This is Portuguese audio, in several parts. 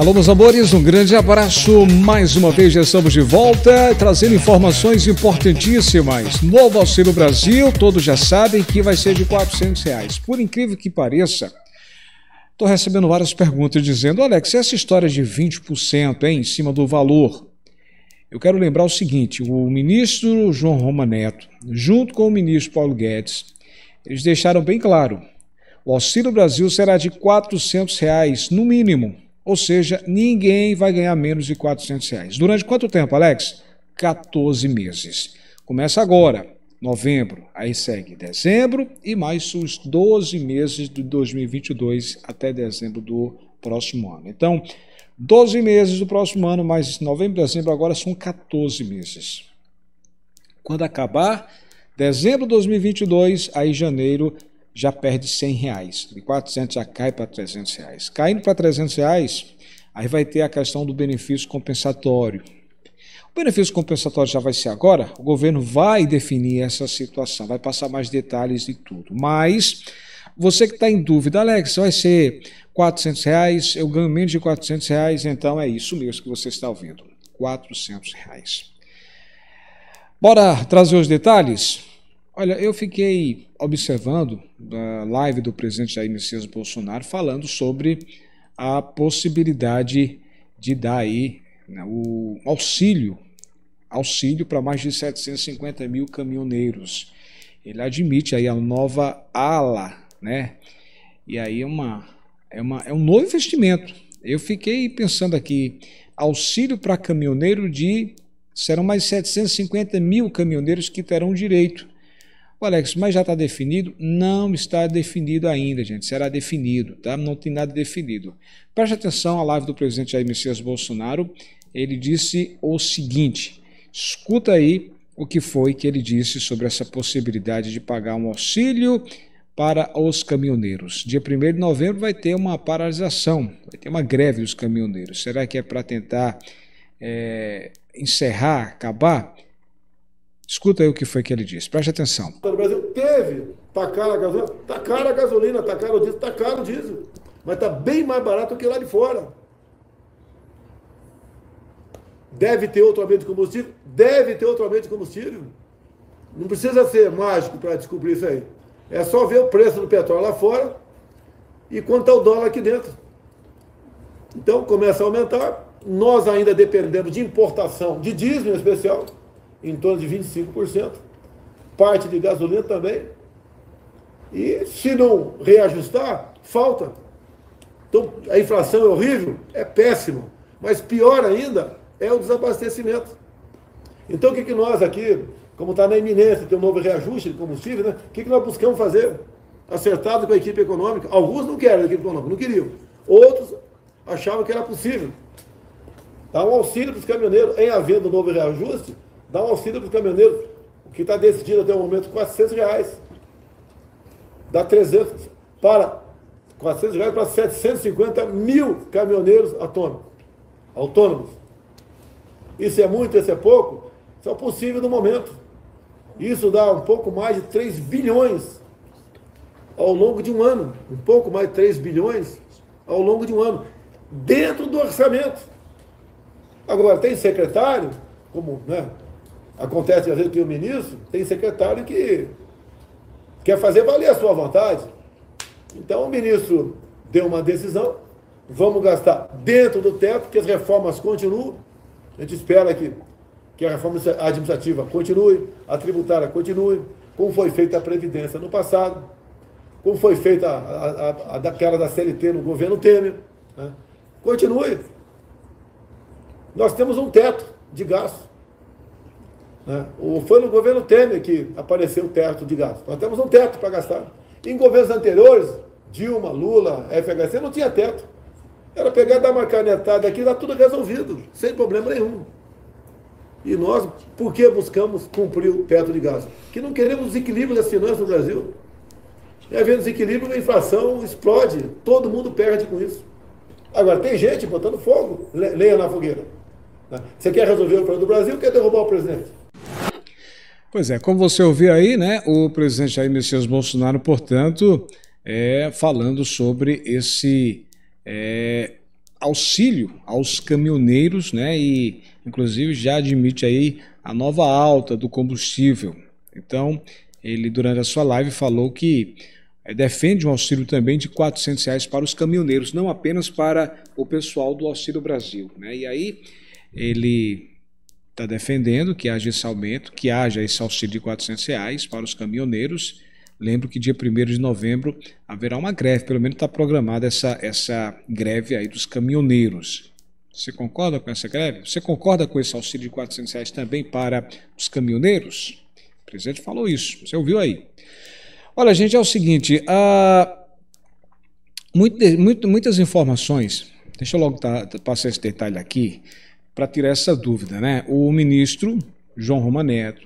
Alô, meus amores, um grande abraço. Mais uma vez já estamos de volta, trazendo informações importantíssimas. Novo Auxílio Brasil, todos já sabem que vai ser de R$ reais. Por incrível que pareça, estou recebendo várias perguntas dizendo: Alex, essa história de 20% hein, em cima do valor. Eu quero lembrar o seguinte: o ministro João Roma Neto, junto com o ministro Paulo Guedes, eles deixaram bem claro: o Auxílio Brasil será de R$ reais no mínimo ou seja, ninguém vai ganhar menos de 400 reais. Durante quanto tempo, Alex? 14 meses. Começa agora, novembro, aí segue dezembro e mais os 12 meses de 2022 até dezembro do próximo ano. Então, 12 meses do próximo ano, mais novembro dezembro agora são 14 meses. Quando acabar dezembro de 2022, aí janeiro já perde 100 reais. De 400 já cai para 300 reais. Caindo para 300 reais, aí vai ter a questão do benefício compensatório. O benefício compensatório já vai ser agora, o governo vai definir essa situação, vai passar mais detalhes de tudo. Mas você que está em dúvida, Alex, vai ser 400 reais, eu ganho menos de 400 reais, então é isso mesmo que você está ouvindo, 400 reais. Bora trazer os detalhes? Olha, eu fiquei observando a ah, live do presidente Jair Messias Bolsonaro falando sobre a possibilidade de dar aí né, o auxílio, auxílio para mais de 750 mil caminhoneiros. Ele admite aí a nova ala, né? E aí é, uma, é, uma, é um novo investimento. Eu fiquei pensando aqui, auxílio para caminhoneiro de... Serão mais 750 mil caminhoneiros que terão direito o Alex, mas já está definido? Não está definido ainda, gente. Será definido, tá? Não tem nada definido. Preste atenção à live do presidente Jair Messias Bolsonaro. Ele disse o seguinte: escuta aí o que foi que ele disse sobre essa possibilidade de pagar um auxílio para os caminhoneiros. Dia 1 de novembro vai ter uma paralisação, vai ter uma greve dos caminhoneiros. Será que é para tentar é, encerrar, acabar? Escuta aí o que foi que ele disse, preste atenção. O Brasil teve, tá cara a gasolina, tá cara a gasolina, tá caro o diesel, tá caro o diesel, mas tá bem mais barato que lá de fora. Deve ter outro aumento de combustível? Deve ter outro aumento de combustível. Não precisa ser mágico para descobrir isso aí. É só ver o preço do petróleo lá fora e quanto é o dólar aqui dentro. Então começa a aumentar. Nós ainda dependemos de importação de diesel em especial em torno de 25%, parte de gasolina também. E se não reajustar, falta. Então a inflação é horrível, é péssimo. Mas pior ainda é o desabastecimento. Então o que, que nós aqui, como está na iminência de um novo reajuste de combustível, né? o que, que nós buscamos fazer? Acertado com a equipe econômica. Alguns não querem a equipe econômica, não queriam. Outros achavam que era possível. Dá um auxílio para os caminhoneiros em havendo um novo reajuste, dá um auxílio para o caminhoneiros que está decidido até o momento, 400 reais. Dá 300 para 400 reais para 750 mil caminhoneiros autônomos. autônomos. Isso é muito, isso é pouco? Isso é possível no momento. Isso dá um pouco mais de 3 bilhões ao longo de um ano. Um pouco mais de 3 bilhões ao longo de um ano. Dentro do orçamento. Agora, tem secretário, como né, Acontece às vezes que o ministro tem secretário que quer fazer valer a sua vontade. Então o ministro deu uma decisão, vamos gastar dentro do teto, que as reformas continuam. A gente espera que, que a reforma administrativa continue, a tributária continue, como foi feita a Previdência no passado, como foi feita a, a, a daquela da CLT no governo Temer. Né? Continue. Nós temos um teto de gasto. Né? Foi no governo Temer que apareceu o teto de gasto. Nós temos um teto para gastar. Em governos anteriores, Dilma, Lula, FHC, não tinha teto. Era pegar, dar uma canetada aqui, dar tudo resolvido, sem problema nenhum. E nós, por que buscamos cumprir o teto de gasto? Que não queremos desequilíbrio das finanças no Brasil. E havendo desequilíbrio, a inflação explode, todo mundo perde com isso. Agora, tem gente botando fogo, lenha na fogueira. Né? Você quer resolver o problema do Brasil, quer derrubar o presidente. Pois é, como você ouviu aí, né, o presidente Jair Messias Bolsonaro, portanto, é, falando sobre esse é, auxílio aos caminhoneiros, né, e inclusive já admite aí a nova alta do combustível. Então, ele durante a sua live falou que é, defende um auxílio também de 400 reais para os caminhoneiros, não apenas para o pessoal do Auxílio Brasil, né, e aí ele está defendendo que haja esse aumento, que haja esse auxílio de 400 reais para os caminhoneiros. Lembro que dia 1 de novembro haverá uma greve, pelo menos está programada essa, essa greve aí dos caminhoneiros. Você concorda com essa greve? Você concorda com esse auxílio de 400 reais também para os caminhoneiros? O presidente falou isso, você ouviu aí. Olha, gente, é o seguinte, uh, muito, muito, muitas informações, deixa eu logo tá, passar esse detalhe aqui, para tirar essa dúvida. Né? O ministro João Roma Neto,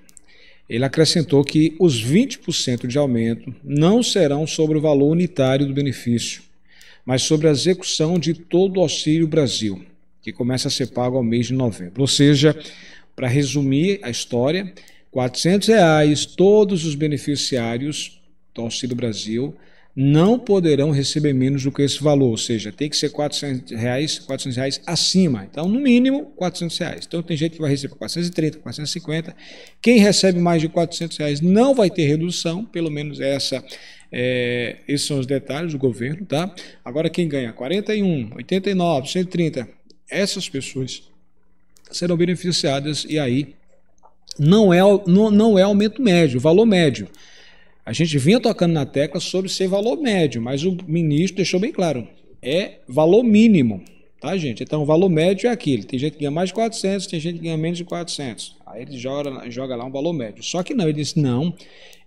ele acrescentou que os 20% de aumento não serão sobre o valor unitário do benefício, mas sobre a execução de todo o Auxílio Brasil, que começa a ser pago ao mês de novembro. Ou seja, para resumir a história, R$ 400 reais todos os beneficiários do Auxílio Brasil não poderão receber menos do que esse valor, ou seja, tem que ser 400 reais, 400 reais acima. Então, no mínimo, 400 reais. Então, tem gente que vai receber 430, 450. Quem recebe mais de 400 reais não vai ter redução, pelo menos essa, é, esses são os detalhes do governo, tá? Agora, quem ganha 41, 89, 130, essas pessoas serão beneficiadas e aí não é, não, não é aumento médio, valor médio. A gente vinha tocando na tecla sobre ser valor médio, mas o ministro deixou bem claro, é valor mínimo, tá, gente? Então, o valor médio é aquele. Tem gente que ganha mais de 400, tem gente que ganha menos de 400. Aí ele joga, joga lá um valor médio. Só que não, ele disse, não,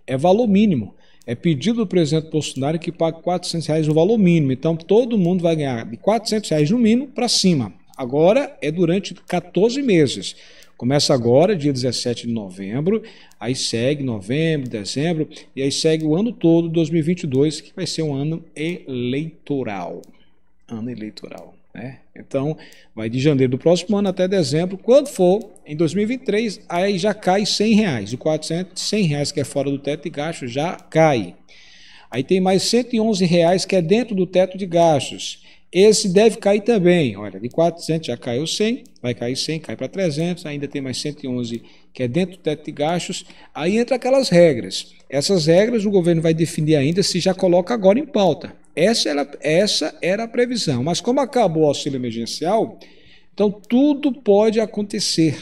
é valor mínimo. É pedido do presidente Bolsonaro que pague 400 reais o valor mínimo. Então, todo mundo vai ganhar de 400 reais no mínimo para cima. Agora é durante 14 meses. Começa agora, dia 17 de novembro, aí segue novembro, dezembro, e aí segue o ano todo, 2022, que vai ser um ano eleitoral. Ano eleitoral. Né? Então, vai de janeiro do próximo ano até dezembro. Quando for, em 2023, aí já cai 100 reais. O 400, 100 reais que é fora do teto de gasto já cai. Aí tem mais 111 reais que é dentro do teto de gastos. Esse deve cair também. Olha, de 400 já caiu 100, vai cair 100, cai para 300, ainda tem mais 111 que é dentro do teto de gastos. Aí entra aquelas regras. Essas regras o governo vai definir ainda se já coloca agora em pauta. Essa era, essa era a previsão. Mas como acabou o auxílio emergencial, então tudo pode acontecer.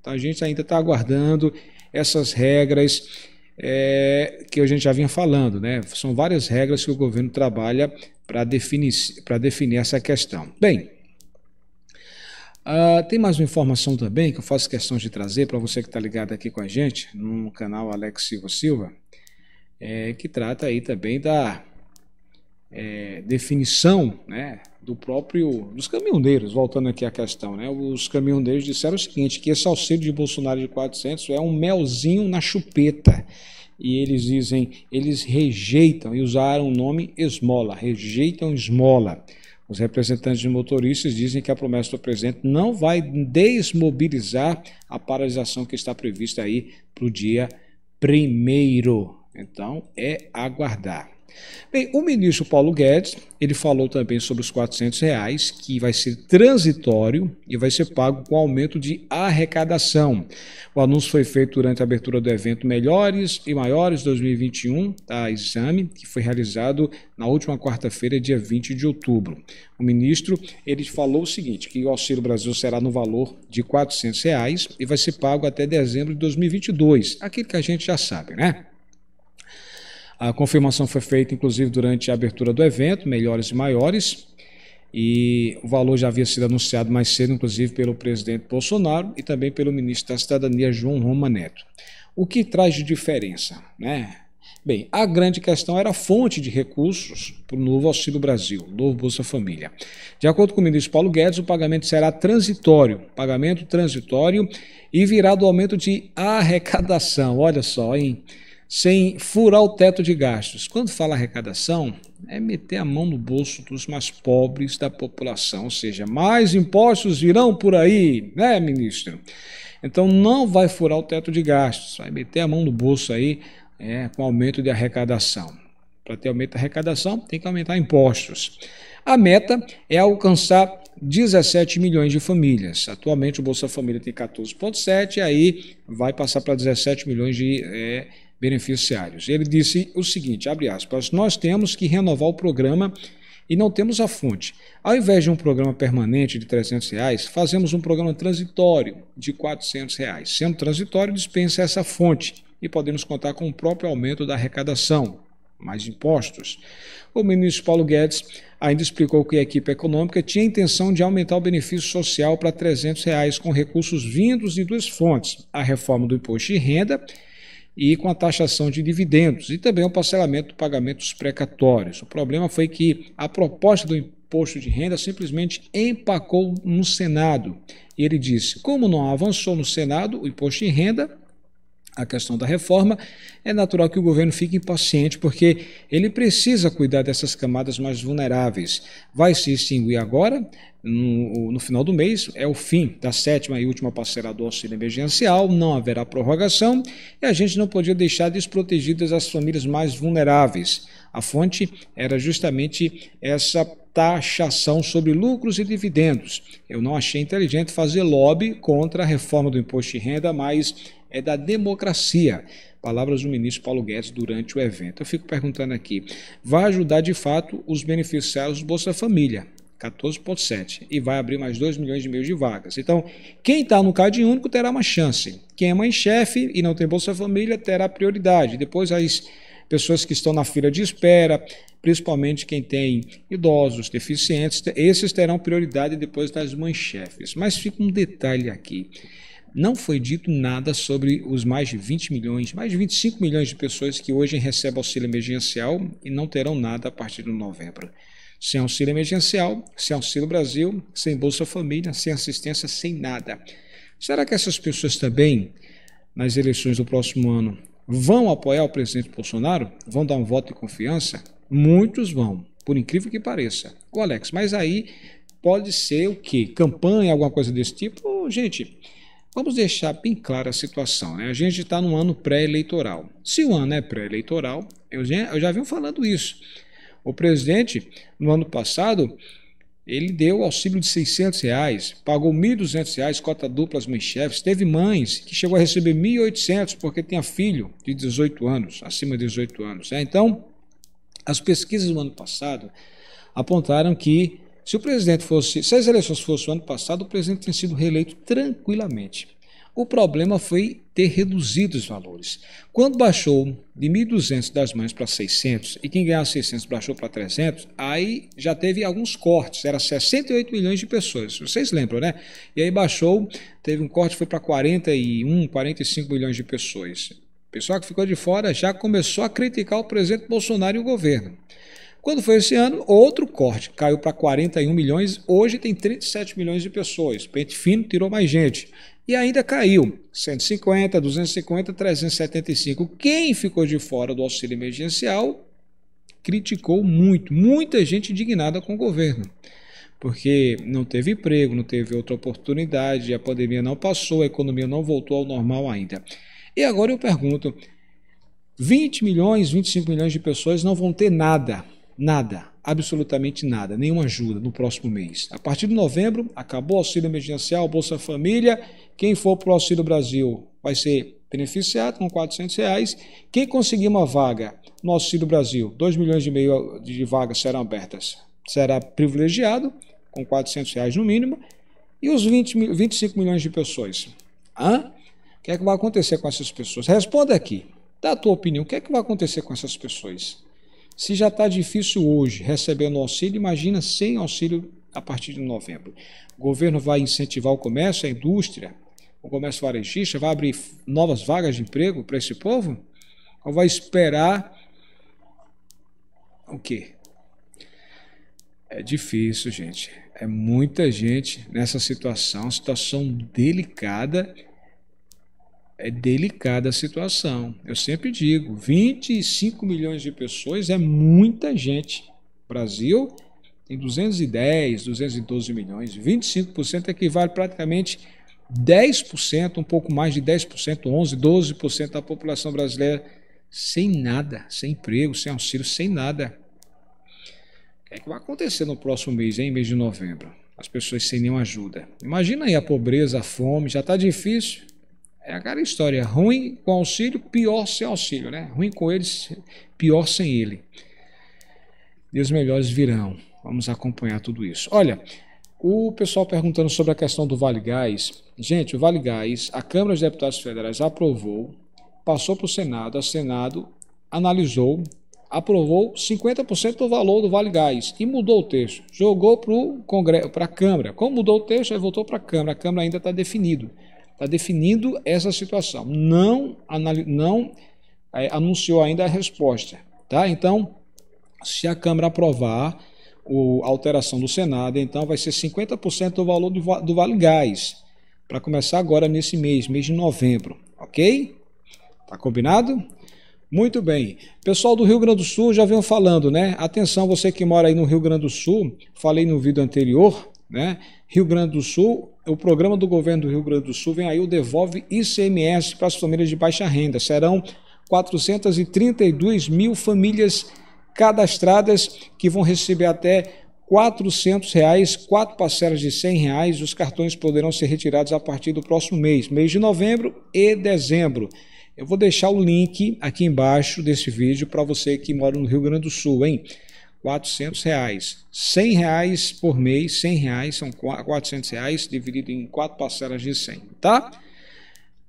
Então, a gente ainda está aguardando essas regras é, que a gente já vinha falando, né? São várias regras que o governo trabalha para definir, definir essa questão. Bem, uh, tem mais uma informação também que eu faço questão de trazer para você que está ligado aqui com a gente, no canal Alex Silva Silva, é, que trata aí também da é, definição né, do próprio dos caminhoneiros, voltando aqui à questão, né, os caminhoneiros disseram o seguinte, que esse auxílio de Bolsonaro de 400 é um melzinho na chupeta, e eles dizem, eles rejeitam, e usaram o nome esmola, rejeitam esmola. Os representantes de motoristas dizem que a promessa do presidente não vai desmobilizar a paralisação que está prevista aí para o dia primeiro. Então, é aguardar. Bem, o ministro Paulo Guedes, ele falou também sobre os 400 reais, que vai ser transitório e vai ser pago com aumento de arrecadação. O anúncio foi feito durante a abertura do evento Melhores e Maiores 2021, da Exame, que foi realizado na última quarta-feira, dia 20 de outubro. O ministro, ele falou o seguinte, que o Auxílio Brasil será no valor de 400 reais e vai ser pago até dezembro de 2022, aquilo que a gente já sabe, né? A confirmação foi feita, inclusive, durante a abertura do evento, melhores e maiores, e o valor já havia sido anunciado mais cedo, inclusive, pelo presidente Bolsonaro e também pelo ministro da Cidadania, João Roma Neto. O que traz de diferença? Né? Bem, a grande questão era a fonte de recursos para o novo Auxílio Brasil, novo Bolsa Família. De acordo com o ministro Paulo Guedes, o pagamento será transitório, pagamento transitório e virá do aumento de arrecadação. Olha só, hein? sem furar o teto de gastos. Quando fala arrecadação, é meter a mão no bolso dos mais pobres da população, ou seja, mais impostos virão por aí, né, ministro? Então não vai furar o teto de gastos, vai meter a mão no bolso aí é, com aumento de arrecadação. Para ter aumento da arrecadação, tem que aumentar impostos. A meta é alcançar 17 milhões de famílias. Atualmente o Bolsa Família tem 14,7, aí vai passar para 17 milhões de é, beneficiários. Ele disse o seguinte, abre aspas, nós temos que renovar o programa e não temos a fonte. Ao invés de um programa permanente de 300 reais, fazemos um programa transitório de 400 reais. Sendo transitório, dispensa essa fonte e podemos contar com o próprio aumento da arrecadação, mais impostos. O ministro Paulo Guedes ainda explicou que a equipe econômica tinha a intenção de aumentar o benefício social para R$ 300, reais, com recursos vindos de duas fontes, a reforma do imposto de renda e com a taxação de dividendos e também o parcelamento de pagamentos precatórios. O problema foi que a proposta do imposto de renda simplesmente empacou no Senado. E ele disse: como não avançou no Senado o imposto de renda, a questão da reforma, é natural que o governo fique impaciente, porque ele precisa cuidar dessas camadas mais vulneráveis. Vai se extinguir agora, no, no, final do mês, é o fim da sétima e última parcela do auxílio emergencial, não haverá prorrogação e a gente não podia deixar desprotegidas as famílias mais vulneráveis. A fonte era justamente essa taxação sobre lucros e dividendos. Eu não achei inteligente fazer lobby contra a reforma do imposto de renda, mas é da democracia. Palavras do ministro Paulo Guedes durante o evento. Eu fico perguntando aqui: vai ajudar de fato os beneficiários do Bolsa Família? 14,7 e vai abrir mais 2 milhões e meio de vagas. Então, quem está no Cade único terá uma chance. Quem é mãe-chefe e não tem Bolsa Família terá prioridade. Depois, as pessoas que estão na fila de espera, principalmente quem tem idosos, deficientes, esses terão prioridade depois das mães-chefes. Mas fica um detalhe aqui não foi dito nada sobre os mais de 20 milhões, mais de 25 milhões de pessoas que hoje recebem auxílio emergencial e não terão nada a partir de novembro. Sem auxílio emergencial, sem auxílio Brasil, sem Bolsa Família, sem assistência, sem nada. Será que essas pessoas também, nas eleições do próximo ano, vão apoiar o presidente Bolsonaro? Vão dar um voto de confiança? Muitos vão, por incrível que pareça. O Alex, mas aí pode ser o quê? Campanha, alguma coisa desse tipo? Gente, Vamos deixar bem clara a situação. Né? A gente está no ano pré-eleitoral. Se o ano é pré-eleitoral, eu já, eu já falando isso. O presidente, no ano passado, ele deu auxílio de 600 reais, pagou 1.200 reais, cota dupla às chefes. Teve mães que chegou a receber 1.800 porque tinha filho de 18 anos, acima de 18 anos. Né? Então, as pesquisas do ano passado apontaram que se o presidente fosse, se as eleições fossem o ano passado, o presidente tinha sido reeleito tranquilamente. O problema foi ter reduzido os valores. Quando baixou de 1.200 das mães para 600, e quem ganhava 600 baixou para 300, aí já teve alguns cortes, era 68 milhões de pessoas, vocês lembram, né? E aí baixou, teve um corte, foi para 41, 45 milhões de pessoas. O pessoal que ficou de fora já começou a criticar o presidente Bolsonaro e o governo. Quando foi esse ano, outro corte, caiu para 41 milhões, hoje tem 37 milhões de pessoas. Pente fino tirou mais gente. E ainda caiu, 150, 250, 375. Quem ficou de fora do auxílio emergencial criticou muito, muita gente indignada com o governo. Porque não teve emprego, não teve outra oportunidade, a pandemia não passou, a economia não voltou ao normal ainda. E agora eu pergunto: 20 milhões, 25 milhões de pessoas não vão ter nada Nada, absolutamente nada, nenhuma ajuda no próximo mês. A partir de novembro, acabou o auxílio emergencial, Bolsa Família. Quem for para o Auxílio Brasil vai ser beneficiado com R$ 400. Reais. Quem conseguir uma vaga no Auxílio Brasil, 2 milhões e meio de vagas serão abertas, será privilegiado, com R$ 400 reais no mínimo. E os 20, 25 milhões de pessoas? Hã? O que é que vai acontecer com essas pessoas? Responda aqui. Dá a tua opinião. O que é que vai acontecer com essas pessoas? Se já está difícil hoje recebendo auxílio, imagina sem auxílio a partir de novembro. O governo vai incentivar o comércio, a indústria, o comércio varejista, vai abrir novas vagas de emprego para esse povo? Ou vai esperar o quê? É difícil, gente. É muita gente nessa situação, situação delicada é delicada a situação. Eu sempre digo, 25 milhões de pessoas é muita gente. O Brasil tem 210, 212 milhões. 25% equivale praticamente 10%, um pouco mais de 10%, 11, 12% da população brasileira sem nada, sem emprego, sem auxílio, sem nada. O que, é que vai acontecer no próximo mês, em mês de novembro? As pessoas sem nenhuma ajuda. Imagina aí a pobreza, a fome, já está difícil é aquela história, ruim com auxílio, pior sem auxílio, né? Ruim com eles, pior sem ele. E os melhores virão. Vamos acompanhar tudo isso. Olha, o pessoal perguntando sobre a questão do Vale Gás. Gente, o Vale Gás, a Câmara dos Deputados Federais aprovou, passou para o Senado, a Senado analisou, aprovou 50% do valor do Vale Gás e mudou o texto. Jogou para a Câmara. Como mudou o texto, aí voltou para a Câmara. A Câmara ainda está definido. Está definindo essa situação. Não, não é, anunciou ainda a resposta. Tá? Então, se a Câmara aprovar o, a alteração do Senado, então vai ser 50% do valor do, do Vale Gás. Para começar agora nesse mês, mês de novembro. Ok? Tá combinado? Muito bem. Pessoal do Rio Grande do Sul já vem falando, né? Atenção, você que mora aí no Rio Grande do Sul, falei no vídeo anterior, né? Rio Grande do Sul, o programa do governo do Rio Grande do Sul vem aí o Devolve ICMS para as famílias de baixa renda. Serão 432 mil famílias cadastradas que vão receber até R$ reais, quatro parcelas de R$ reais. Os cartões poderão ser retirados a partir do próximo mês, mês de novembro e dezembro. Eu vou deixar o link aqui embaixo desse vídeo para você que mora no Rio Grande do Sul, hein? 400 reais. 100 reais por mês, 100 reais são 400 reais dividido em quatro parcelas de 100, tá?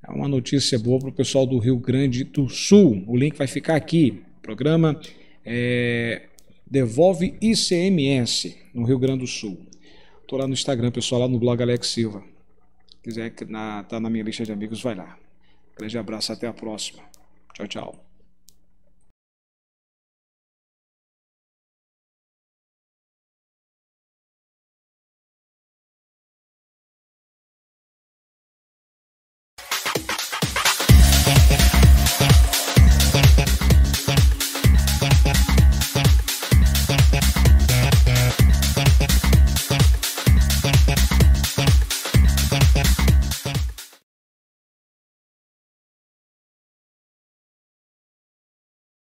É uma notícia boa para o pessoal do Rio Grande do Sul. O link vai ficar aqui. O programa é, devolve ICMS no Rio Grande do Sul. Tô lá no Instagram, pessoal, lá no blog Alex Silva. Se quiser na, tá na minha lista de amigos, vai lá. Grande abraço, até a próxima. Tchau, tchau.